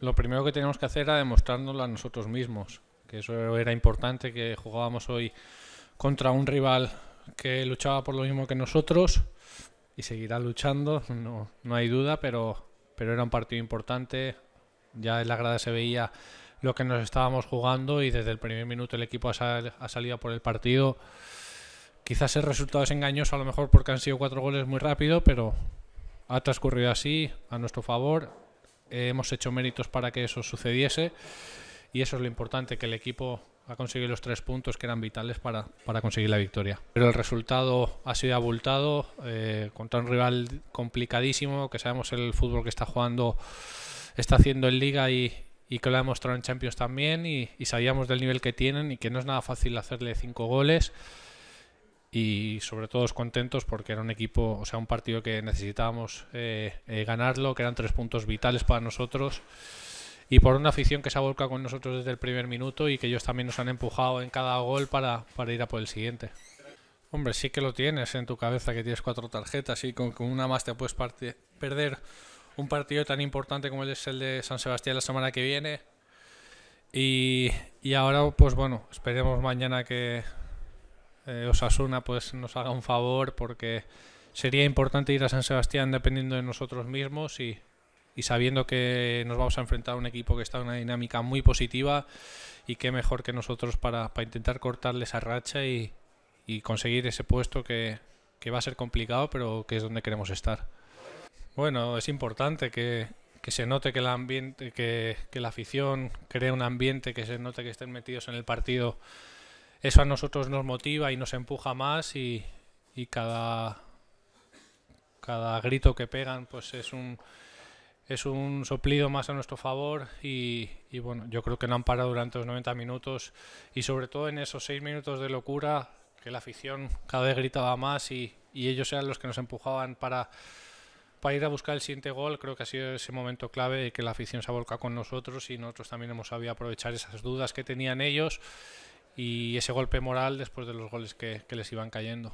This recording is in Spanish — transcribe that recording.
Lo primero que teníamos que hacer era demostrárnoslo a nosotros mismos, que eso era importante, que jugábamos hoy contra un rival que luchaba por lo mismo que nosotros y seguirá luchando, no, hay duda, pero, pero era un partido importante, ya en la grada se veía lo que nos estábamos jugando y desde el primer minuto el equipo ha salido por el partido. Quizás el resultado es engañoso a lo mejor porque han sido cuatro goles muy rápido, pero ha transcurrido así, a nuestro favor. Eh, hemos hecho méritos para que eso sucediese y eso es lo importante, que el equipo ha conseguido los tres puntos que eran vitales para, para conseguir la victoria. Pero el resultado ha sido abultado eh, contra un rival complicadísimo, que sabemos el fútbol que está jugando, está haciendo en liga y, que lo ha demostrado en Champions también y, y sabíamos del nivel que tienen y que no es nada fácil hacerle cinco goles y sobre todo contentos porque era un equipo, o sea, un partido que necesitábamos eh, eh, ganarlo, que eran tres puntos vitales para nosotros y por una afición que se ha volcado con nosotros desde el primer minuto y que ellos también nos han empujado en cada gol para, para ir a por el siguiente. Hombre, sí que lo tienes en tu cabeza que tienes cuatro tarjetas y con, una más te puedes perder un partido tan importante como es el de San Sebastián la semana que viene. Y, y ahora, pues bueno, esperemos mañana que, eh, Osasuna pues nos haga un favor porque sería importante ir a San Sebastián dependiendo de nosotros mismos y, y sabiendo que nos vamos a enfrentar a un equipo que está en una dinámica muy positiva y qué mejor que nosotros para, para intentar cortarle esa racha y, y conseguir ese puesto que, que, va a ser complicado pero que es donde queremos estar. Bueno, es importante que, que se note que, el ambiente, que, que la afición crea un ambiente, que se note que estén metidos en el partido eso a nosotros nos motiva y nos empuja más y, cada, cada grito que pegan pues es un, es un soplido más a nuestro favor y, bueno, yo creo que no han parado durante los 90 minutos y sobre todo en esos seis minutos de locura que la afición cada vez gritaba más y, ellos eran los que nos empujaban para, para ir a buscar el siguiente gol, creo que ha sido ese momento clave de que la afición se ha volcado con nosotros y nosotros también hemos sabido aprovechar esas dudas que tenían ellos y ese golpe moral después de los goles que, les iban cayendo.